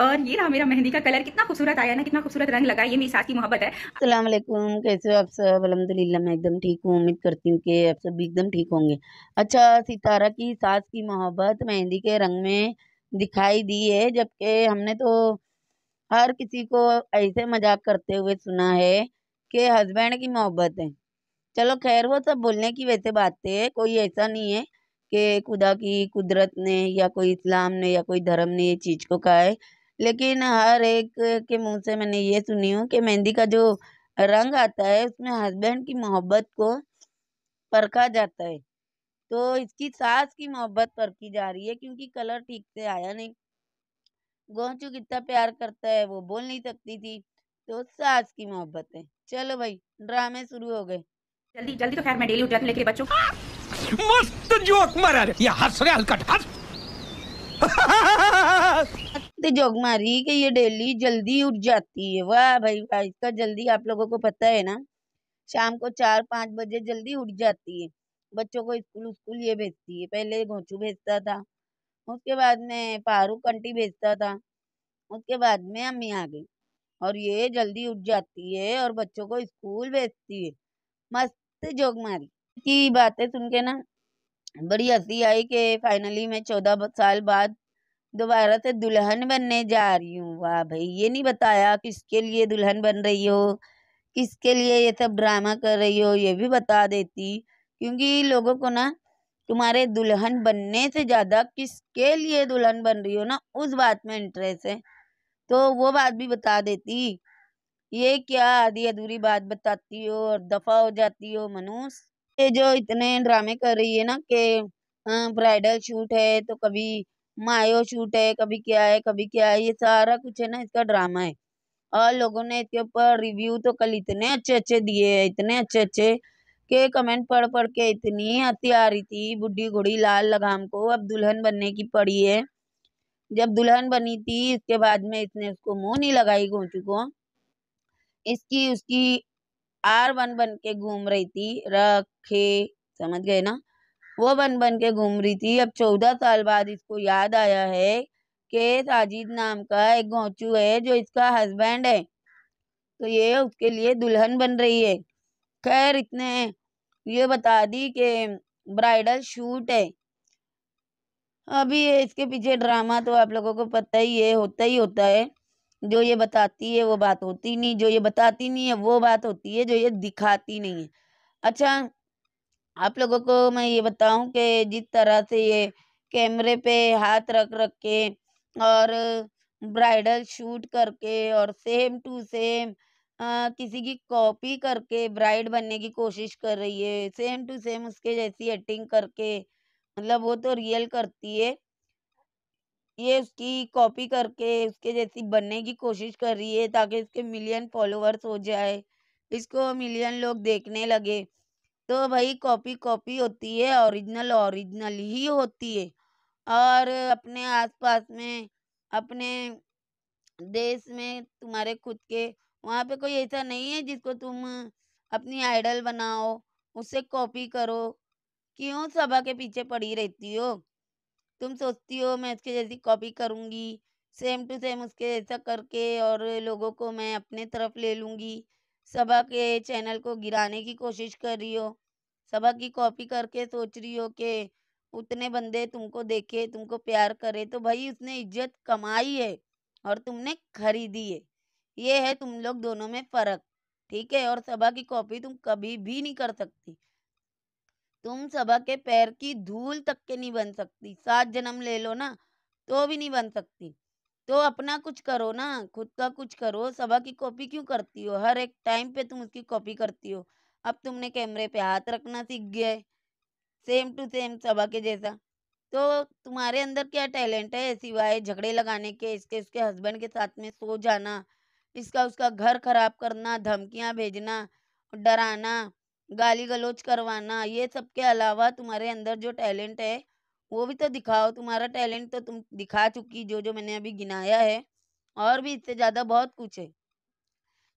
और ये रहा मेरा मेहंदी का कलर कितना खूबसूरत आया ना कितना खूबसूरत रंग लगा ये मेरी सास की मोहब्बत है अस्सलाम वालेकुम कैसे हो आप सब अलहमदिल्ला मैं एकदम ठीक हूँ उम्मीद करती हूँ कि आप सब एकदम ठीक होंगे अच्छा सितारा की सास की मोहब्बत मेहंदी के रंग में दिखाई दी है जबकि हमने तो हर किसी को ऐसे मजाक करते हुए सुना है कि हस्बैंड की मोहब्बत है चलो खैर वो सब बोलने की वैसे बातें तो है कोई ऐसा नहीं है कि खुदा की कुदरत ने या कोई इस्लाम ने या कोई धर्म ने ये चीज़ को कहा है लेकिन हर एक के मुंह से मैंने ये सुनी हूँ कि मेहंदी का जो रंग आता है उसमें हस्बैंड की मोहब्बत को परखा जाता है तो इसकी सास की मोहब्बत परखी जा रही है क्योंकि कलर ठीक से आया नहीं गोचू कितना प्यार करता है वो बोल नहीं सकती थी तो सास की मोहब्बत है चलो भाई ड्रामे शुरू हो गए जल्दी जल्दी तो खैर मैं डेली उठ जाती लेके बच्चों मस्त जोक मरा रे ये हंस रे हल्का हंस तो जोग मारी कि ये डेली जल्दी उठ जाती है वाह भाई वाह इसका जल्दी आप लोगों को पता है ना शाम को चार पाँच बजे जल्दी उठ जाती है बच्चों को स्कूल स्कूल ये भेजती है पहले घोंचू भेजता था उसके बाद में पारू कंटी भेजता था उसके बाद में अम्मी आ गई और ये जल्दी उठ जाती है और बच्चों को स्कूल भेजती है मस्त जोग मारी की बातें सुन के ना बड़ी हंसी आई कि फाइनली मैं चौदह साल बाद दोबारा से दुल्हन बनने जा रही हूँ वाह भाई ये नहीं बताया किसके लिए दुल्हन बन रही हो किसके लिए ये सब ड्रामा कर रही हो ये भी बता देती क्योंकि लोगों को ना तुम्हारे दुल्हन बनने से ज़्यादा किसके लिए दुल्हन बन रही हो ना उस बात में इंटरेस्ट है तो वो बात भी बता देती ये क्या आधी अधूरी बात बताती हो और दफा हो जाती हो मनुष ये जो इतने ड्रामे कर रही है ना कि हाँ, ब्राइडल शूट है तो कभी मायो शूट है कभी क्या है कभी क्या है ये सारा कुछ है ना इसका ड्रामा है और लोगों ने इसके ऊपर रिव्यू तो कल इतने अच्छे अच्छे दिए है इतने अच्छे अच्छे के कमेंट पढ़ पढ़ के इतनी हती आ रही थी बुढ़ी घोड़ी लाल लगाम को अब दुल्हन बनने की पड़ी है जब दुल्हन बनी थी इसके बाद में इसने उसको मुंह नहीं लगाई घोंचू को इसकी उसकी आर वन बन के घूम रही थी रखे समझ गए ना वो बन बन के घूम रही थी अब चौदह साल बाद इसको याद आया है कि साजिद नाम का एक गौचू है जो इसका हस्बैंड है तो ये उसके लिए दुल्हन बन रही है खैर इतने ये बता दी कि ब्राइडल शूट है अभी इसके पीछे ड्रामा तो आप लोगों को पता ही है होता ही होता है जो ये बताती है वो बात होती नहीं जो ये बताती नहीं है वो बात होती है जो ये दिखाती नहीं है अच्छा आप लोगों को मैं ये बताऊं कि जिस तरह से ये कैमरे पे हाथ रख रख के और ब्राइडल शूट करके और सेम टू सेम आ, किसी की कॉपी करके ब्राइड बनने की कोशिश कर रही है सेम टू सेम उसके जैसी एक्टिंग करके मतलब वो तो रियल करती है ये उसकी कॉपी करके उसके जैसी बनने की कोशिश कर रही है ताकि इसके मिलियन फॉलोअर्स हो जाए इसको मिलियन लोग देखने लगे तो भाई कॉपी कॉपी होती है ओरिजिनल ओरिजिनल ही होती है और अपने आसपास में अपने देश में तुम्हारे खुद के वहाँ पे कोई ऐसा नहीं है जिसको तुम अपनी आइडल बनाओ उससे कॉपी करो क्यों सभा के पीछे पड़ी रहती हो तुम सोचती हो मैं उसके जैसी कॉपी करूँगी सेम टू सेम उसके जैसा करके और लोगों को मैं अपने तरफ ले लूँगी सबा के चैनल को गिराने की कोशिश कर रही हो सबा की कॉपी करके सोच रही हो कि उतने बंदे तुमको देखे तुमको प्यार करे तो भाई उसने इज्जत कमाई है और तुमने खरीदी है ये है तुम लोग दोनों में फर्क ठीक है और सभा की कॉपी तुम कभी भी नहीं कर सकती तुम सभा के पैर की धूल तक के नहीं बन सकती सात जन्म ले लो ना तो भी नहीं बन सकती तो अपना कुछ करो ना खुद का कुछ करो सबा की कॉपी क्यों करती हो हर एक टाइम पे तुम उसकी कॉपी करती हो अब तुमने कैमरे पे हाथ रखना सीख गए सेम टू सेम सबा के जैसा तो तुम्हारे अंदर क्या टैलेंट है सिवाय झगड़े लगाने के इसके उसके हस्बैंड के साथ में सो जाना इसका उसका घर खराब करना धमकियाँ भेजना डराना गाली गलोच करवाना ये सब के अलावा तुम्हारे अंदर जो टैलेंट है वो भी तो दिखाओ तुम्हारा टैलेंट तो तुम दिखा चुकी जो जो मैंने अभी गिनाया है और भी इससे ज़्यादा बहुत कुछ है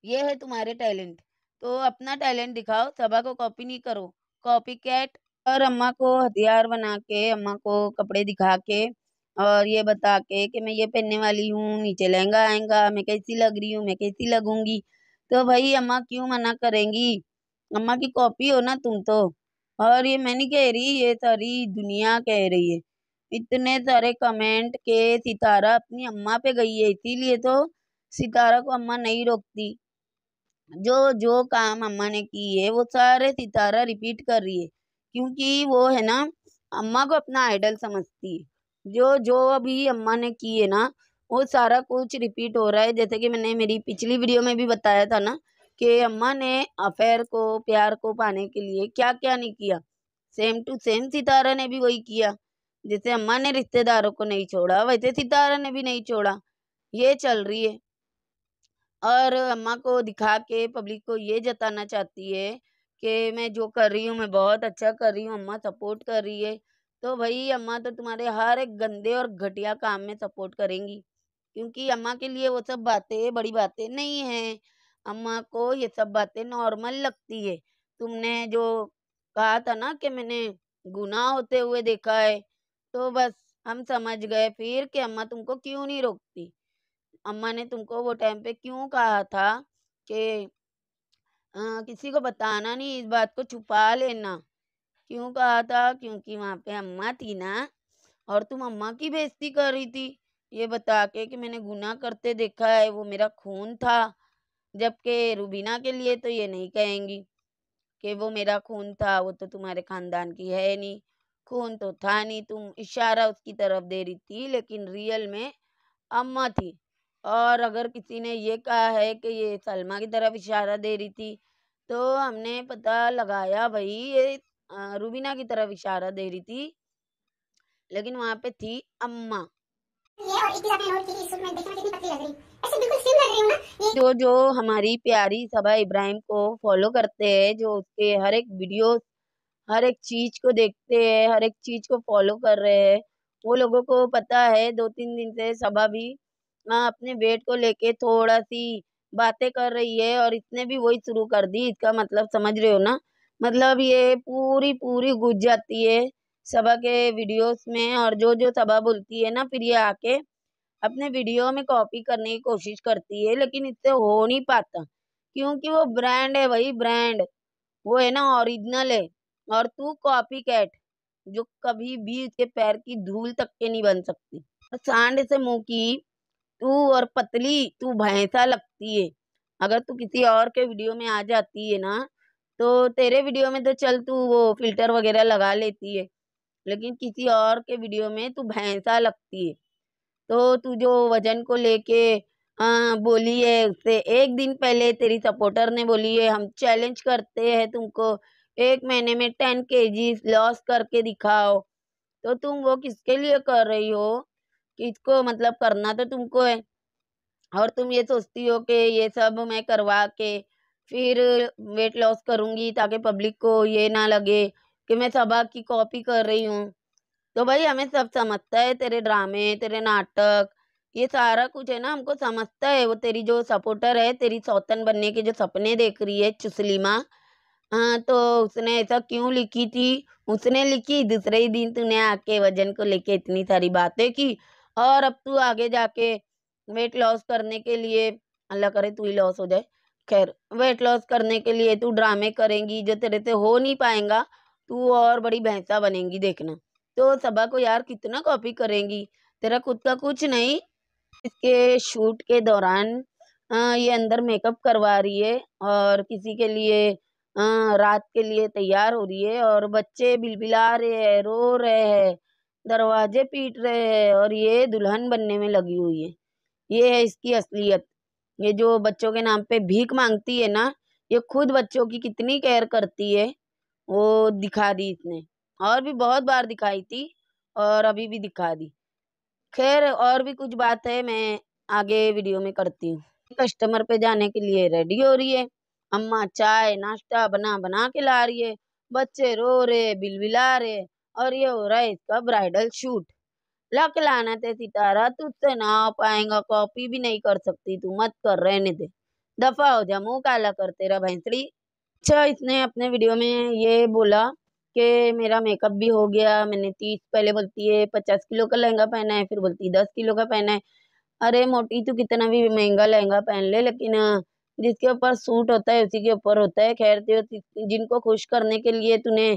ये है तुम्हारे टैलेंट तो अपना टैलेंट दिखाओ सभा को कॉपी नहीं करो कॉपी कैट और अम्मा को हथियार बना के अम्मा को कपड़े दिखा के और ये बता के कि मैं ये पहनने वाली हूँ नीचे लहंगा आएगा मैं कैसी लग रही हूँ मैं कैसी लगूंगी तो भाई अम्मा क्यों मना करेंगी अम्मा की कॉपी हो ना तुम तो और ये मैं नहीं कह रही ये सारी दुनिया कह रही है इतने सारे कमेंट के सितारा अपनी अम्मा पे गई है इसीलिए तो सितारा को अम्मा नहीं रोकती जो जो काम अम्मा ने की है वो सारे सितारा रिपीट कर रही है क्योंकि वो है ना अम्मा को अपना आइडल समझती है जो जो अभी अम्मा ने की है ना वो सारा कुछ रिपीट हो रहा है जैसे कि मैंने मेरी पिछली वीडियो में भी बताया था ना कि अम्मा ने अफेयर को प्यार को पाने के लिए क्या क्या नहीं किया सेम टू सेम सितारा ने भी वही किया जैसे अम्मा ने रिश्तेदारों को नहीं छोड़ा वैसे सितारा ने भी नहीं छोड़ा ये चल रही है और अम्मा को दिखा के पब्लिक को ये जताना चाहती है कि मैं जो कर रही हूँ मैं बहुत अच्छा कर रही हूँ अम्मा सपोर्ट कर रही है तो भाई अम्मा तो तुम्हारे हर एक गंदे और घटिया काम में सपोर्ट करेंगी क्योंकि अम्मा के लिए वो सब बातें बड़ी बातें नहीं हैं अम्मा को ये सब बातें नॉर्मल लगती है तुमने जो कहा था ना कि मैंने गुनाह होते हुए देखा है तो बस हम समझ गए फिर कि अम्मा तुमको क्यों नहीं रोकती अम्मा ने तुमको वो टाइम पे क्यों कहा था कि किसी को बताना नहीं इस बात को छुपा लेना क्यों कहा था क्योंकि वहाँ पे अम्मा थी ना और तुम अम्मा की बेइज्जती कर रही थी ये बता के कि मैंने गुनाह करते देखा है वो मेरा खून था जबकि रूबीना के लिए तो ये नहीं कहेंगी कि वो मेरा खून था वो तो तुम्हारे खानदान की है नहीं खून तो था नहीं तुम इशारा उसकी तरफ दे रही थी लेकिन रियल में अम्मा थी और अगर किसी ने ये कहा है कि ये सलमा की तरफ इशारा दे रही थी तो हमने पता लगाया भाई ये रूबीना की तरफ इशारा दे रही थी लेकिन वहाँ पे थी अम्मा ये और इसकी नोट की में देखना कितनी पतली लग रही जो जो हमारी प्यारी सभा इब्राहिम को फॉलो करते हैं जो उसके हर एक वीडियो हर एक चीज को देखते हैं हर एक चीज को फॉलो कर रहे हैं वो लोगों को पता है दो तीन दिन से सभा भी आ, हाँ, अपने वेट को लेके थोड़ा सी बातें कर रही है और इसने भी वही शुरू कर दी इसका मतलब समझ रहे हो ना मतलब ये पूरी पूरी घुस जाती है सभा के वीडियोस में और जो जो सभा बोलती है ना फिर ये आके अपने वीडियो में कॉपी करने की कोशिश करती है लेकिन इससे हो नहीं पाता क्योंकि वो ब्रांड है वही ब्रांड वो है ना ओरिजिनल है और तू कॉपी कैट जो कभी भी उसके पैर की धूल तक के नहीं बन सकती सांड से मुंह की तू और पतली तू भैंसा लगती है अगर तू किसी और के वीडियो में आ जाती है ना तो तेरे वीडियो में तो चल तू वो फिल्टर वगैरह लगा लेती है लेकिन किसी और के वीडियो में तू भैंसा लगती है तो तू जो वजन को लेके बोली है उससे एक दिन पहले तेरी सपोर्टर ने बोली है हम चैलेंज करते हैं तुमको एक महीने में टेन के जी लॉस करके दिखाओ तो तुम वो किसके लिए कर रही हो किसको मतलब करना तो तुमको है और तुम ये सोचती हो कि ये सब मैं करवा के फिर वेट लॉस करूँगी ताकि पब्लिक को ये ना लगे कि मैं सबा की कॉपी कर रही हूँ तो भाई हमें सब समझता है तेरे ड्रामे तेरे नाटक ये सारा कुछ है ना हमको समझता है वो तेरी जो सपोर्टर है तेरी सौतन बनने के जो सपने देख रही है चुसलीमा हाँ तो उसने ऐसा क्यों लिखी थी उसने लिखी दूसरे ही दिन तूने आके वजन को लेके इतनी सारी बातें की और अब तू आगे जाके वेट लॉस करने के लिए अल्लाह करे तू ही लॉस हो जाए खैर वेट लॉस करने के लिए तू ड्रामे करेंगी जो तेरे से हो नहीं पाएगा तू और बड़ी भैंसा बनेगी देखना तो सबा को यार कितना कॉपी करेंगी तेरा खुद का कुछ नहीं इसके शूट के दौरान आ, ये अंदर मेकअप करवा रही है और किसी के लिए आ, रात के लिए तैयार हो रही है और बच्चे बिलबिला रहे हैं रो रहे हैं दरवाजे पीट रहे हैं और ये दुल्हन बनने में लगी हुई है ये है इसकी असलियत ये जो बच्चों के नाम पे भीख मांगती है ना ये खुद बच्चों की कितनी केयर करती है वो दिखा दी इसने और भी बहुत बार दिखाई थी और अभी भी दिखा दी खैर और भी कुछ बात है मैं आगे वीडियो में करती हूँ कस्टमर पे जाने के लिए रेडी हो रही है अम्मा चाय नाश्ता बना बना के ला रही है बच्चे रो रहे बिलबिला रहे और ये हो रहा है इसका ब्राइडल शूट लक लाना थे सितारा तुझसे तो ना हो पाएगा कॉपी भी नहीं कर सकती तू मत कर रहने दे दफा हो जा मुंह काला कर तेरा भैंसड़ी अच्छा इसने अपने वीडियो में ये बोला के मेरा मेकअप भी हो गया मैंने तीस पहले बोलती है पचास किलो का लहंगा पहना है फिर बोलती है दस किलो का पहना है अरे मोटी तो कितना भी महंगा लहंगा पहन ले लेकिन जिसके ऊपर सूट होता है उसी के ऊपर होता है खैर तो जिनको खुश करने के लिए तूने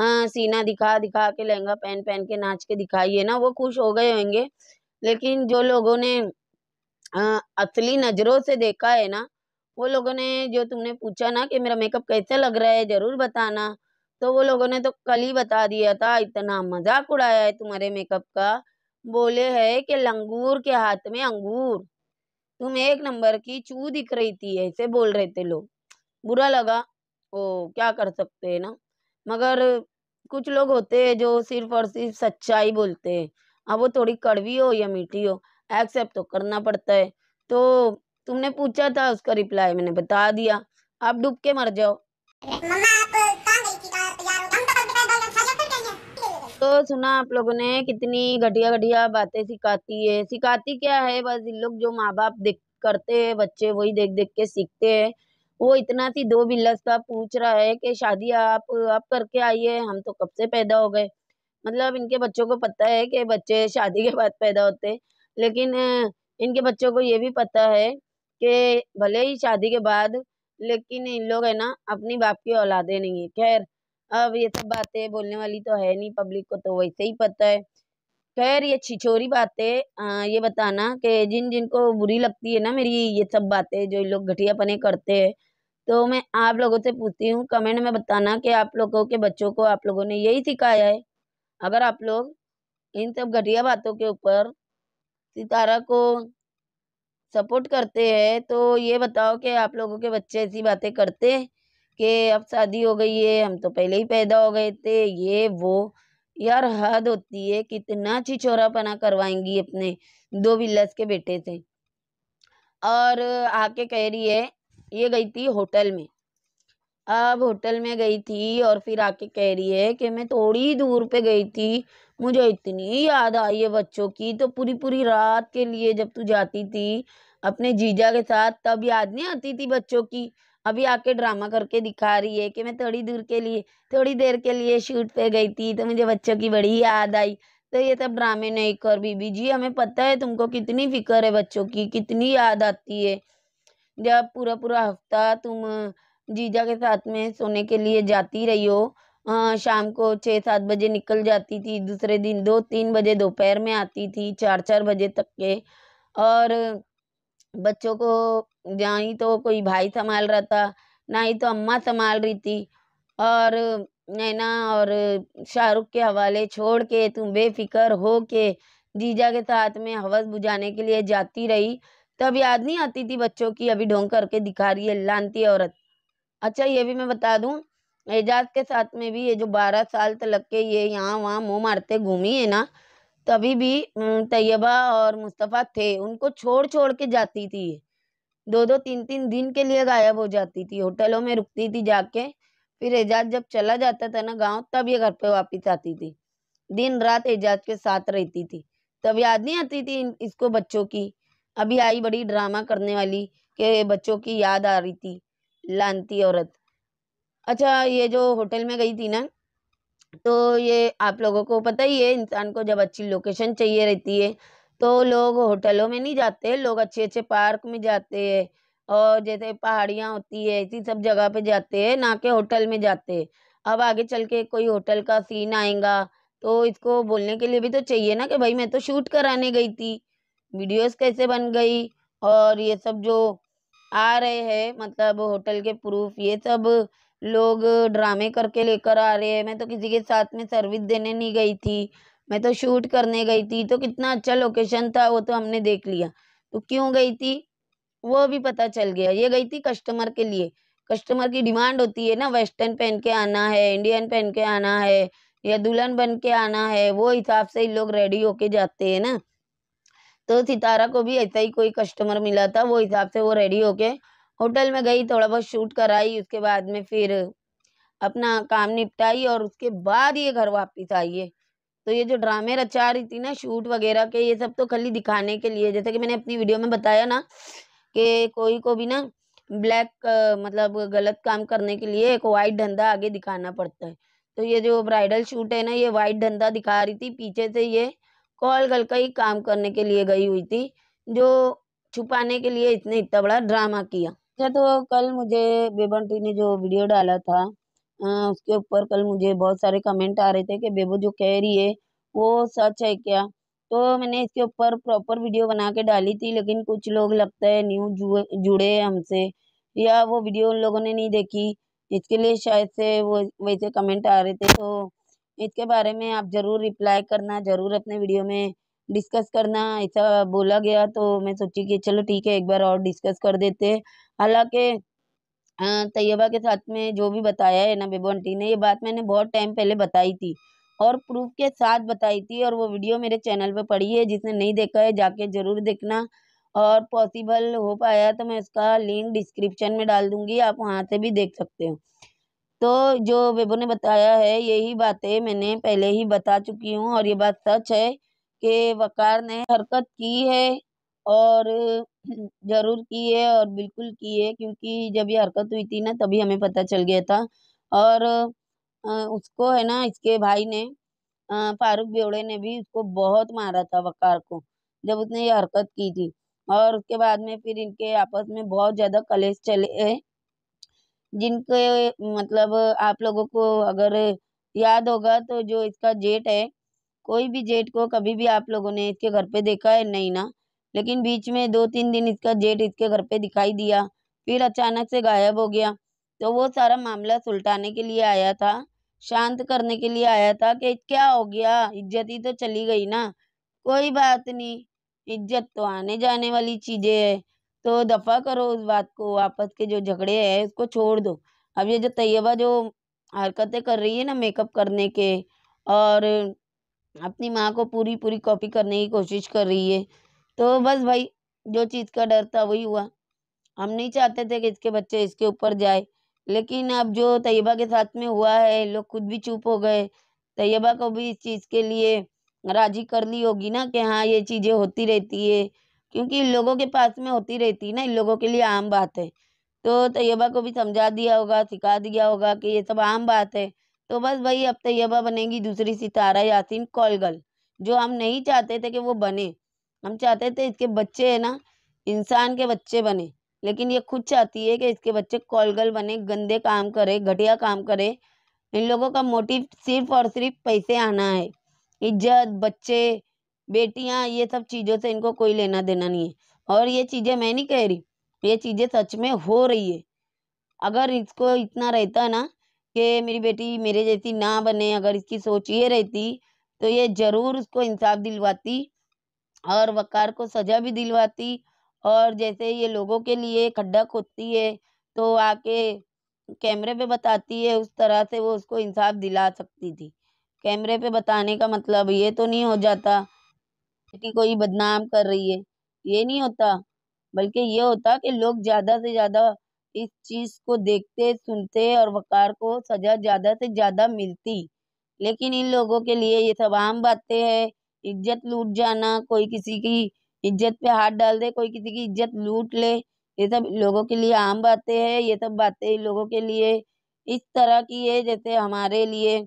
हाँ सीना दिखा दिखा के लहंगा पहन पहन के नाच के दिखाई है ना वो खुश हो गए होंगे लेकिन जो लोगों ने आ, असली नज़रों से देखा है ना वो लोगों ने जो तुमने पूछा ना कि मेरा मेकअप कैसा लग रहा है ज़रूर बताना तो वो लोगों ने तो कल ही बता दिया था इतना मजाक उड़ाया है तुम्हारे मेकअप का बोले है कि लंगूर के हाथ में अंगूर तुम एक नंबर की चू दिख रही थी ऐसे बोल रहे थे लोग बुरा लगा ओ क्या कर सकते हैं ना मगर कुछ लोग होते हैं जो सिर्फ और सिर्फ सच्चाई बोलते हैं अब वो थोड़ी कड़वी हो या मीठी हो एक्सेप्ट तो करना पड़ता है तो तुमने पूछा था उसका रिप्लाई मैंने बता दिया आप डूब के मर जाओ मम्मा आप तो सुना आप लोगों ने कितनी घटिया घटिया बातें सिखाती है सिखाती क्या है बस इन लोग जो माँ बाप देख करते हैं बच्चे वही देख देख के सीखते हैं वो इतना सी दो बिल्लस का पूछ रहा है कि शादी आप आप करके आइए हम तो कब से पैदा हो गए मतलब इनके बच्चों को पता है कि बच्चे शादी के बाद पैदा होते लेकिन इनके बच्चों को ये भी पता है कि भले ही शादी के बाद लेकिन इन लोग है ना अपनी बाप की औलादे नहीं है खैर अब ये सब बातें बोलने वाली तो है नहीं पब्लिक को तो वैसे ही पता है खैर ये छिछोरी बातें ये बताना कि जिन जिनको बुरी लगती है ना मेरी ये सब बातें जो लोग घटियापने करते हैं तो मैं आप लोगों से पूछती हूँ कमेंट में बताना कि आप लोगों के बच्चों को आप लोगों ने यही सिखाया है अगर आप लोग इन सब घटिया बातों के ऊपर सितारा को सपोर्ट करते हैं तो ये बताओ कि आप लोगों के बच्चे ऐसी बातें करते हैं कि अब शादी हो गई है हम तो पहले ही पैदा हो गए थे ये वो यार हद होती है कितना पना करवाएंगी अपने दो बिल्लस के बेटे से और आके कह रही है ये गई थी होटल में अब होटल में गई थी और फिर आके कह रही है कि मैं थोड़ी दूर पे गई थी मुझे इतनी याद आई है बच्चों की तो पूरी पूरी रात के लिए जब तू जाती थी अपने जीजा के साथ तब याद नहीं आती थी बच्चों की अभी आके ड्रामा करके दिखा रही है कि मैं थोड़ी दूर के लिए थोड़ी देर के लिए शूट पे गई थी तो मुझे बच्चों की बड़ी याद आई तो ये सब ड्रामे नहीं कर बीबी जी हमें पता है तुमको कितनी फिक्र है बच्चों की कितनी याद आती है जब पूरा पूरा हफ्ता तुम जीजा के साथ में सोने के लिए जाती रही हो शाम को छः सात बजे निकल जाती थी दूसरे दिन दो तीन बजे दोपहर में आती थी चार चार बजे तक के और बच्चों को ना ही तो कोई भाई संभाल रहा था ना ही तो अम्मा संभाल रही थी और नैना और शाहरुख के हवाले छोड़ के तुम बेफिक्र हो के जीजा के साथ में हवस बुझाने के लिए जाती रही तब याद नहीं आती थी बच्चों की अभी ढोंग करके दिखा रही है लानती औरत अच्छा ये भी मैं बता दूँ एजाज के साथ में भी ये जो बारह साल तक के ये यहाँ वहाँ मुँह मारते घूमी है ना तभी भी तैयबा और मुस्तफ़ा थे उनको छोड़ छोड़ के जाती थी दो दो तीन तीन दिन के लिए गायब हो जाती थी होटलों में रुकती थी जाके फिर एजाज जब चला जाता था ना गांव तब ये घर पे वापस आती थी दिन रात एजाज के साथ रहती थी तब याद नहीं आती थी इसको बच्चों की अभी आई बड़ी ड्रामा करने वाली के बच्चों की याद आ रही थी लानती औरत अच्छा ये जो होटल में गई थी ना तो ये आप लोगों को पता ही है इंसान को जब अच्छी लोकेशन चाहिए रहती है तो लोग होटलों में नहीं जाते लोग अच्छे अच्छे पार्क में जाते हैं और जैसे पहाड़ियाँ होती है ऐसी सब जगह पे जाते हैं ना कि होटल में जाते अब आगे चल के कोई होटल का सीन आएगा तो इसको बोलने के लिए भी तो चाहिए ना कि भाई मैं तो शूट कराने गई थी वीडियोस कैसे बन गई और ये सब जो आ रहे हैं मतलब होटल के प्रूफ ये सब लोग ड्रामे करके लेकर आ रहे हैं मैं तो किसी के साथ में सर्विस देने नहीं गई थी मैं तो शूट करने गई थी तो कितना अच्छा लोकेशन था वो तो हमने देख लिया तो क्यों गई थी वो भी पता चल गया ये गई थी कस्टमर के लिए कस्टमर की डिमांड होती है ना वेस्टर्न पहन के आना है इंडियन पहन के आना है या दुल्हन बन के आना है वो हिसाब से लोग रेडी होके जाते हैं ना तो सितारा को भी ऐसा ही कोई कस्टमर मिला था वो हिसाब से वो रेडी होके होटल में गई थोड़ा बहुत शूट कराई उसके बाद में फिर अपना काम निपटाई और उसके बाद ये घर वापिस आई है तो ये जो ड्रामे रचा रही थी ना शूट वगैरह के ये सब तो खाली दिखाने के लिए जैसे कि मैंने अपनी वीडियो में बताया ना कि कोई को भी ना ब्लैक मतलब गलत काम करने के लिए एक वाइट धंधा आगे दिखाना पड़ता है तो ये जो ब्राइडल शूट है ना ये वाइट धंधा दिखा रही थी पीछे से ये कॉल गल का ही काम करने के लिए गई हुई थी जो छुपाने के लिए इतने इतना बड़ा ड्रामा किया अच्छा तो कल मुझे बेबंटी ने जो वीडियो डाला था हाँ, उसके ऊपर कल मुझे बहुत सारे कमेंट आ रहे थे कि बेबो जो कह रही है वो सच है क्या तो मैंने इसके ऊपर प्रॉपर वीडियो बना के डाली थी लेकिन कुछ लोग लगता है न्यूज जुड़े हमसे या वो वीडियो उन लोगों ने नहीं देखी इसके लिए शायद से वो वैसे कमेंट आ रहे थे तो इसके बारे में आप ज़रूर रिप्लाई करना ज़रूर अपने वीडियो में डिस्कस करना ऐसा बोला गया तो मैं सोची कि चलो ठीक है एक बार और डिस्कस कर देते हालांकि हाँ, तैयबा के साथ में जो भी बताया है ना बेबो आंटी ने ये बात मैंने बहुत टाइम पहले बताई थी और प्रूफ के साथ बताई थी और वो वीडियो मेरे चैनल पे पड़ी है जिसने नहीं देखा है जाके ज़रूर देखना और पॉसिबल हो पाया तो मैं उसका लिंक डिस्क्रिप्शन में डाल दूँगी आप वहाँ से भी देख सकते हो तो जो बेबो ने बताया है यही बातें मैंने पहले ही बता चुकी हूँ और ये बात सच है कि वकार ने हरकत की है और हम्म, ज़रूर किए और बिल्कुल किए क्योंकि जब ये हरकत हुई थी ना तभी हमें पता चल गया था और उसको है ना इसके भाई ने फारूक बेवड़े ने भी उसको बहुत मारा था वकार को जब उसने ये हरकत की थी और उसके बाद में फिर इनके आपस में बहुत ज़्यादा कलेश चले जिनके मतलब आप लोगों को अगर याद होगा तो जो इसका जेठ है कोई भी जेठ को कभी भी आप लोगों ने इसके घर पे देखा है नहीं ना लेकिन बीच में दो तीन दिन इसका जेठ इसके घर पे दिखाई दिया फिर अचानक से गायब हो गया तो वो सारा मामला सुलटाने के लिए आया था शांत करने के लिए आया था कि क्या हो गया इज्जत ही तो चली गई ना कोई बात नहीं इज्जत तो आने जाने वाली चीज़ें है तो दफ़ा करो उस बात को आपस के जो झगड़े है उसको छोड़ दो अब ये जो तैयबा जो हरकतें कर रही है ना मेकअप करने के और अपनी माँ को पूरी पूरी कॉपी करने की कोशिश कर रही है तो बस भाई जो चीज़ का डर था वही हुआ हम नहीं चाहते थे कि इसके बच्चे इसके ऊपर जाए लेकिन अब जो तैयबा के साथ में हुआ है लोग खुद भी चुप हो गए तैयबा को भी इस चीज़ के लिए राजी कर ली होगी ना कि हाँ ये चीज़ें होती रहती है क्योंकि इन लोगों के पास में होती रहती है ना इन लोगों के लिए आम बात है तो तैयबा को भी समझा दिया होगा सिखा दिया होगा कि ये सब आम बात है तो बस भाई अब तैयबा बनेगी दूसरी सितारा यासिन कॉलगल जो हम नहीं चाहते थे कि वो बने हम चाहते थे इसके बच्चे है ना इंसान के बच्चे बने लेकिन ये खुद चाहती है कि इसके बच्चे कॉलगल बने गंदे काम करे घटिया काम करे इन लोगों का मोटिव सिर्फ और सिर्फ पैसे आना है इज्जत बच्चे बेटियां ये सब चीज़ों से इनको कोई लेना देना नहीं है और ये चीज़ें मैं नहीं कह रही ये चीज़ें सच में हो रही है अगर इसको इतना रहता ना कि मेरी बेटी मेरे जैसी ना बने अगर इसकी सोच ये रहती तो ये ज़रूर उसको इंसाफ दिलवाती और वक़ार को सज़ा भी दिलवाती और जैसे ये लोगों के लिए खड्डा खोदती है तो आके कैमरे पे बताती है उस तरह से वो उसको इंसाफ दिला सकती थी कैमरे पे बताने का मतलब ये तो नहीं हो जाता कि कोई बदनाम कर रही है ये नहीं होता बल्कि ये होता कि लोग ज़्यादा से ज़्यादा इस चीज़ को देखते सुनते और वक़ार को सज़ा ज़्यादा से ज़्यादा मिलती लेकिन इन लोगों के लिए ये सब आम बातें हैं इज्जत लूट जाना कोई किसी की इज्जत पे हाथ डाल दे कोई किसी की इज्जत लूट ले ये सब लोगों के लिए आम बातें हैं ये सब बातें लोगों के लिए इस तरह की है जैसे हमारे लिए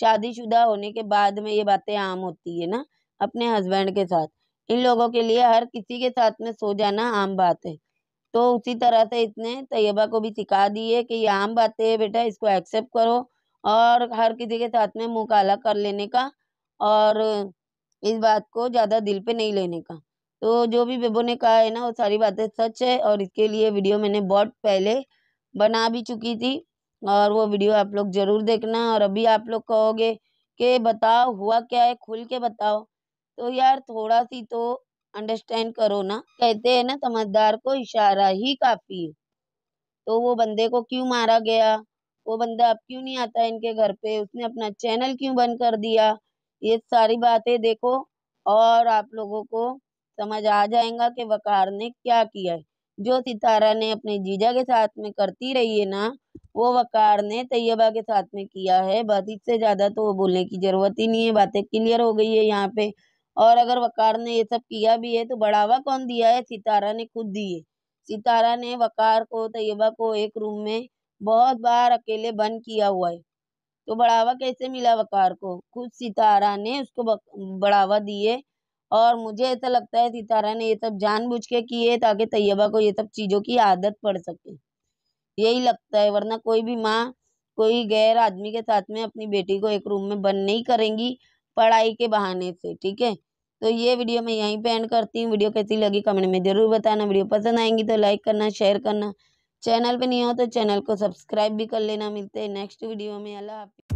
शादीशुदा होने के बाद में ये बातें आम होती है ना अपने हस्बैंड के साथ इन लोगों के लिए हर किसी के साथ में सो जाना आम बात है तो उसी तरह से इसने तैयबा को भी सिखा दी है कि ये आम बातें है बेटा इसको एक्सेप्ट करो और हर किसी के साथ में मुँह काला कर लेने का और इस बात को ज़्यादा दिल पे नहीं लेने का तो जो भी बेबो ने कहा है ना वो सारी बातें सच है और इसके लिए वीडियो मैंने बहुत पहले बना भी चुकी थी और वो वीडियो आप लोग ज़रूर देखना और अभी आप लोग कहोगे के बताओ हुआ क्या है खुल के बताओ तो यार थोड़ा सी तो अंडरस्टैंड करो ना कहते हैं ना समझदार को इशारा ही काफ़ी है तो वो बंदे को क्यों मारा गया वो बंदा अब क्यों नहीं आता है इनके घर पे उसने अपना चैनल क्यों बंद कर दिया ये सारी बातें देखो और आप लोगों को समझ आ जाएगा कि वकार ने क्या किया है जो सितारा ने अपने जीजा के साथ में करती रही है ना वो वकार ने तैयबा के साथ में किया है बस इससे ज़्यादा तो बोलने की ज़रूरत ही नहीं है बातें क्लियर हो गई है यहाँ पे और अगर वकार ने ये सब किया भी है तो बढ़ावा कौन दिया है सितारा ने खुद दिए सितारा ने वकार को तैयबा को एक रूम में बहुत बार अकेले बंद किया हुआ है तो बढ़ावा कैसे मिला वकार को खुद सितारा ने उसको बढ़ावा दिए और मुझे ऐसा लगता है सितारा ने ये सब जानबूझ के किए ताकि तैयबा को ये सब चीज़ों की आदत पड़ सके यही लगता है वरना कोई भी माँ कोई गैर आदमी के साथ में अपनी बेटी को एक रूम में बंद नहीं करेंगी पढ़ाई के बहाने से ठीक है तो ये वीडियो मैं यहीं पे एंड करती हूँ वीडियो कैसी लगी कमेंट में ज़रूर बताना वीडियो पसंद आएंगी तो लाइक करना शेयर करना चैनल पे नहीं हो तो चैनल को सब्सक्राइब भी कर लेना मिलते हैं नेक्स्ट वीडियो में अल्लाह हाफि